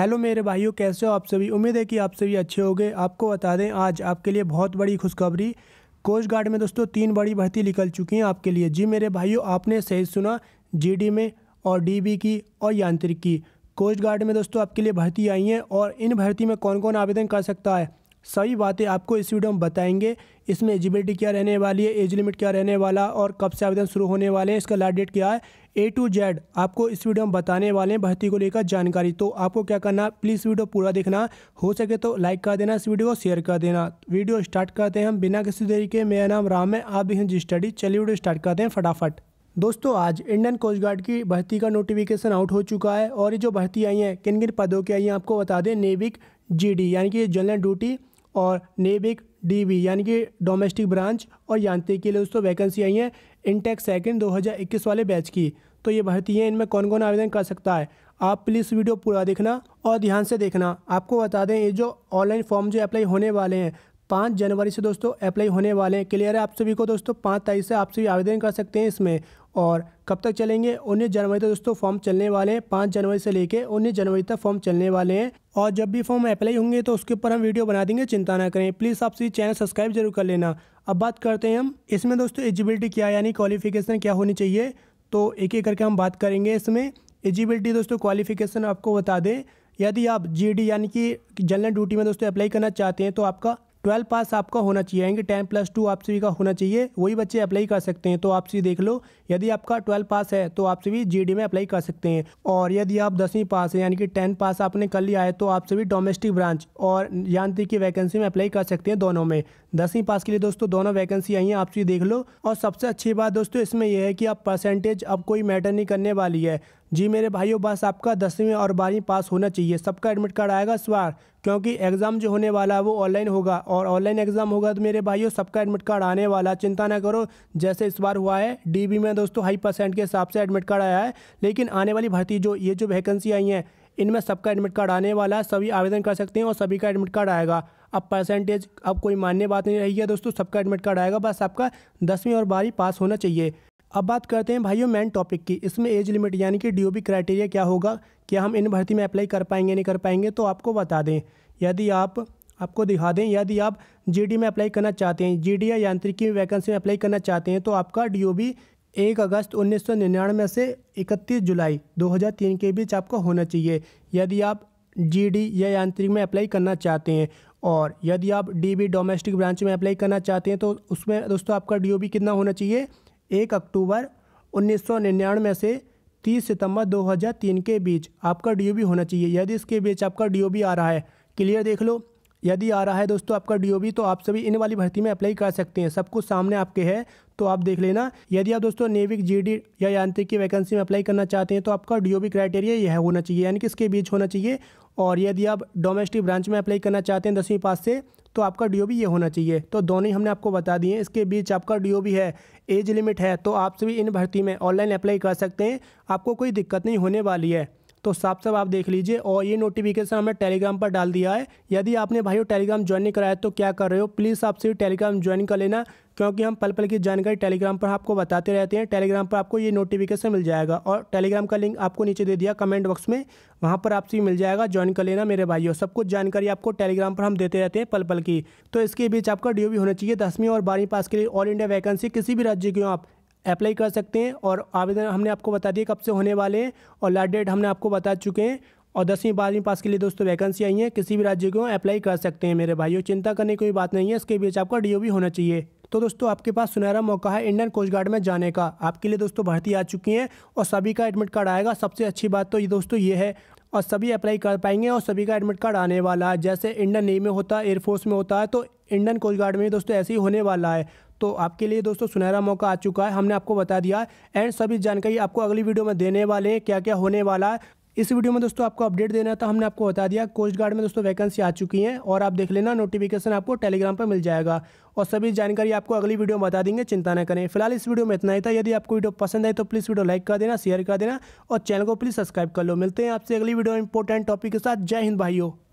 hello मेरे भाइयों कैसे हो आप सभी उम्मीद है कि आप सभी अच्छे होंगे आपको बता दें आज आपके लिए बहुत बड़ी खुशखबरी कोस्ट गार्ड में दोस्तों तीन बड़ी भर्ती निकल चुकी हैं आपके लिए जी मेरे भाइयों आपने सही सुना जीडी में और डीबी की और यांत्रिक की कोस्ट गार्ड में दोस्तों आपके लिए भर्ती आई हैं और इन भर्ती में कौन कौन आवेदन कर सकता है सही बातें आपको इस वीडियो में बताएंगे इसमें एलिजिबिलिटी क्या रहने वाली है एज लिमिट क्या रहने वाला और कब से आवेदन शुरू होने वाले हैं इसका लास्ट डेट क्या है ए टू जेड आपको इस वीडियो में बताने वाले हैं भर्ती को लेकर जानकारी तो आपको क्या करना प्लीज़ वीडियो पूरा देखना हो सके तो लाइक कर देना इस वीडियो को शेयर कर देना वीडियो स्टार्ट करते हैं हम बिना किसी तरीके मेरा नाम राम है आप देखें जी स्टडी चलिए वीडियो स्टार्ट करते हैं फटाफट दोस्तों आज इंडियन कोस्ट गार्ड की भर्ती का नोटिफिकेशन आउट हो चुका है और ये जो भर्ती आई हैं किन किन पदों की आई हैं आपको बता दें नेविक जीडी यानी कि जनरल ड्यूटी और नेबिक डीबी यानी कि डोमेस्टिक ब्रांच और यांत्रिक के लिए दोस्तों वैकेंसी आई है इनटेक सेकंड 2021 वाले बैच की तो ये भर्ती है इनमें कौन कौन आवेदन कर सकता है आप प्लीज़ वीडियो पूरा देखना और ध्यान से देखना आपको बता दें ये जो ऑनलाइन फॉर्म जो अप्लाई होने वाले हैं पाँच जनवरी से दोस्तों अप्लाई होने वाले हैं क्लियर है आप सभी को दोस्तों पाँच तारीख से आप सभी आवेदन कर सकते हैं इसमें और कब तक चलेंगे उन्नीस जनवरी तक दोस्तों फॉर्म चलने वाले हैं पाँच जनवरी से लेके उन्नीस जनवरी तक फॉर्म चलने वाले हैं और जब भी फॉर्म अप्लाई होंगे तो उसके ऊपर हम वीडियो बना देंगे चिंता ना करें प्लीज़ आप सी चैनल सब्सक्राइब जरूर कर लेना अब बात करते हैं हम इसमें दोस्तों एलिजिबिलिटी क्या यानी क्वालिफिकेशन क्या होनी चाहिए तो एक एक करके हम बात करेंगे इसमें एजिबिलिटी दोस्तों क्वालिफिकेशन आपको बता दें यदि आप जी यानी कि जनरल ड्यूटी में दोस्तों अप्लाई करना चाहते हैं तो आपका ट्वेल्व पास आपका होना चाहिए यानी कि टेन प्लस टू आप सभी का होना चाहिए वही बच्चे अप्लाई कर सकते हैं तो आप सभी देख लो यदि आपका ट्वेल्व पास है तो आप सभी जीडी में अप्लाई कर सकते हैं और यदि आप दसवीं पास है यानी कि टेन पास आपने कर लिया है तो आप सभी डोमेस्टिक ब्रांच और यांत्रिक की वैकेंसी में अप्लाई कर सकते हैं दोनों में दसवीं पास के लिए दोस्तों दोनों वैकेंसी आई हैं आप सभी देख लो और सबसे अच्छी बात दोस्तों इसमें यह है कि आप परसेंटेज अब कोई मैटर नहीं करने वाली है जी मेरे भाइयों बस आपका दसवीं और बारहवीं पास होना चाहिए सबका एडमिट कार्ड आएगा इस बार क्योंकि एग्ज़ाम जो होने वाला है वो ऑनलाइन होगा और ऑनलाइन एग्ज़ाम होगा तो मेरे भाइयों सबका एडमिट कार्ड आने वाला चिंता ना करो जैसे इस बार हुआ है डीबी में दोस्तों हाई परसेंट के हिसाब से एडमिट कार्ड आया है लेकिन आने वाली भर्ती जो ये जो वैकेंसी आई हैं इनमें सबका एडमिट कार्ड आने वाला है सभी आवेदन कर सकते हैं और सभी का एडमिट कार्ड आएगा अब परसेंटेज अब कोई मान्य बात नहीं रही है दोस्तों सबका एडमिट कार्ड आएगा बस आपका दसवीं और बारहवीं पास होना चाहिए अब बात करते हैं भाइयों मेन टॉपिक की इसमें एज लिमिट यानी कि डीओबी क्राइटेरिया क्या होगा क्या हम इन भर्ती में अप्लाई कर पाएंगे नहीं कर पाएंगे तो आपको बता दें यदि आप आपको दिखा दें यदि आप जीडी में अप्लाई करना चाहते हैं जीडी या यांत्रिकी वैकेंसी में अप्लाई करना चाहते हैं तो आपका डीओबी एक अगस्त उन्नीस सौ निन्यानवे से इकतीस जुलाई 2003 के बीच आपको होना चाहिए यदि आप जीडी या यांत्रिक में अप्लाई करना चाहते हैं और यदि आप डीबी डोमेस्टिक ब्रांच में अप्लाई करना चाहते हैं तो उसमें दोस्तों आपका डी कितना होना चाहिए एक अक्टूबर 1999 से 30 सितंबर 2003 के बीच आपका डीओबी होना चाहिए यदि इसके बीच आपका डीओबी आ रहा है क्लियर देख लो यदि आ रहा है दोस्तों आपका डीओबी तो आप सभी इन वाली भर्ती में अप्लाई कर सकते हैं सब कुछ सामने आपके है तो आप देख लेना यदि आप दोस्तों नेविक जीडी या यांत्रिक की वैकेंसी में अप्लाई करना चाहते हैं तो आपका डीओबी क्राइटेरिया यह होना चाहिए यानी कि इसके बीच होना चाहिए और यदि आप डोमेस्टिक ब्रांच में अप्लाई करना चाहते हैं दसवीं पास से तो आपका बी ये होना चाहिए तो दोनों ही हमने आपको बता दिए इसके बीच आपका बी है एज लिमिट है तो आप सभी इन भर्ती में ऑनलाइन अप्लाई कर सकते हैं आपको कोई दिक्कत नहीं होने वाली है तो साफ साफ आप देख लीजिए और ये नोटिफिकेशन हमने टेलीग्राम पर डाल दिया है यदि आपने भाई टेलीग्राम ज्वाइन नहीं कराया तो क्या कर रहे हो प्लीज़ आपसे टेलीग्राम ज्वाइन कर लेना क्योंकि हम पल पल की जानकारी टेलीग्राम पर आपको बताते रहते हैं टेलीग्राम पर आपको ये नोटिफिकेशन मिल जाएगा और टेलीग्राम का लिंक आपको नीचे दे दिया कमेंट बॉक्स में वहाँ पर आपसे मिल जाएगा ज्वाइन कर लेना मेरे भाइयों सब कुछ जानकारी आपको टेलीग्राम पर हम देते रहते हैं पल पल की तो इसके बीच आपका ड्यू भी होना चाहिए दसवीं और बारहवीं पास के लिए ऑल इंडिया वैकेंसी किसी भी राज्य की हो आप अप्लाई कर सकते हैं और आवेदन हमने आपको बता दिया कब से होने वाले हैं और लास्ट डेट हमने आपको बता चुके हैं और दसवीं बारहवीं पास के लिए दोस्तों वैकेंसी आई है किसी भी राज्य को अप्लाई कर सकते हैं मेरे भाइयों चिंता करने की कोई बात नहीं है इसके बीच आपका डीओबी होना चाहिए तो दोस्तों आपके पास सुनहरा मौका है इंडियन कोस्ट गार्ड में जाने का आपके लिए दोस्तों भर्ती आ चुकी है और सभी का एडमिट कार्ड आएगा सबसे अच्छी बात तो ये दोस्तों ये है और सभी अप्लाई कर पाएंगे और सभी का एडमिट कार्ड आने वाला है जैसे इंडियन नेवी में होता है एयरफोर्स में होता है तो इंडियन कोस्ट गार्ड में दोस्तों ऐसे ही होने वाला है तो आपके लिए दोस्तों सुनहरा मौका आ चुका है हमने आपको बता दिया एंड सभी जानकारी आपको अगली वीडियो में देने वाले हैं क्या क्या होने वाला है इस वीडियो में दोस्तों आपको अपडेट देना था तो हमने आपको बता दिया कोस्ट गार्ड में दोस्तों वैकेंसी आ चुकी है और आप देख लेना नोटिफिकेशन आपको टेलीग्राम पर मिल जाएगा और सभी जानकारी आपको अगली वीडियो में बता देंगे चिंता न करें फिलहाल इस वीडियो में इतना ही था यदि आपको वीडियो पसंद आए तो प्लीज़ वीडियो लाइक कर देना शेयर कर देना और चैनल को प्लीज़ सब्सक्राइब कर लो मिलते हैं आपसे अगली वीडियो इंपॉर्टेंट टॉपिक के साथ जय हिंद भाइयों